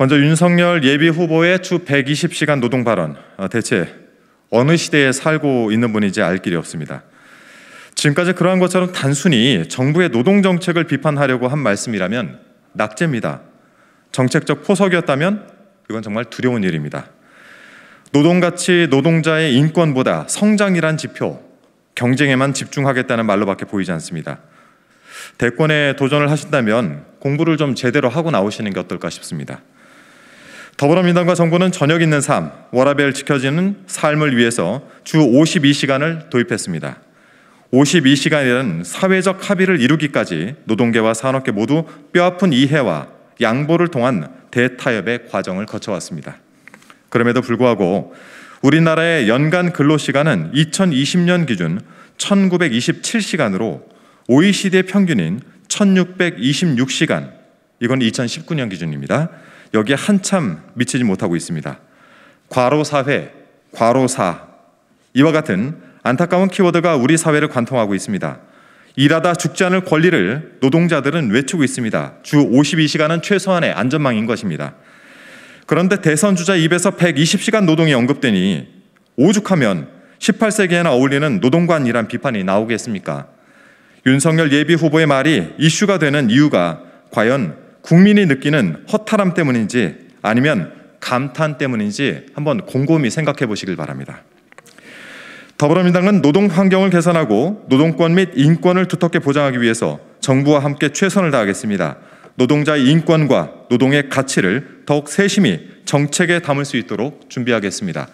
먼저 윤석열 예비 후보의 주 120시간 노동 발언 아, 대체 어느 시대에 살고 있는 분인지 알 길이 없습니다. 지금까지 그러한 것처럼 단순히 정부의 노동 정책을 비판하려고 한 말씀이라면 낙제입니다. 정책적 포석이었다면 이건 정말 두려운 일입니다. 노동 가치 노동자의 인권보다 성장이란 지표 경쟁에만 집중하겠다는 말로밖에 보이지 않습니다. 대권에 도전을 하신다면 공부를 좀 제대로 하고 나오시는 게 어떨까 싶습니다. 더불어민주당과 정부는 저녁 있는 삶, 워라벨 지켜지는 삶을 위해서 주 52시간을 도입했습니다. 52시간이라는 사회적 합의를 이루기까지 노동계와 산업계 모두 뼈아픈 이해와 양보를 통한 대타협의 과정을 거쳐왔습니다. 그럼에도 불구하고 우리나라의 연간 근로시간은 2020년 기준 1927시간으로 OECD 평균인 1626시간, 이건 2019년 기준입니다. 여기에 한참 미치지 못하고 있습니다. 과로 사회, 과로사 이와 같은 안타까운 키워드가 우리 사회를 관통하고 있습니다. 일하다 죽지 않을 권리를 노동자들은 외치고 있습니다. 주 52시간은 최소한의 안전망인 것입니다. 그런데 대선 주자 입에서 120시간 노동이 언급되니 오죽하면 18세기에나 어울리는 노동관이란 비판이 나오겠습니까? 윤석열 예비 후보의 말이 이슈가 되는 이유가 과연 국민이 느끼는 허탈함 때문인지 아니면 감탄 때문인지 한번 곰곰이 생각해 보시길 바랍니다. 더불어민당은 노동 환경을 개선하고 노동권 및 인권을 두텁게 보장하기 위해서 정부와 함께 최선을 다하겠습니다. 노동자의 인권과 노동의 가치를 더욱 세심히 정책에 담을 수 있도록 준비하겠습니다.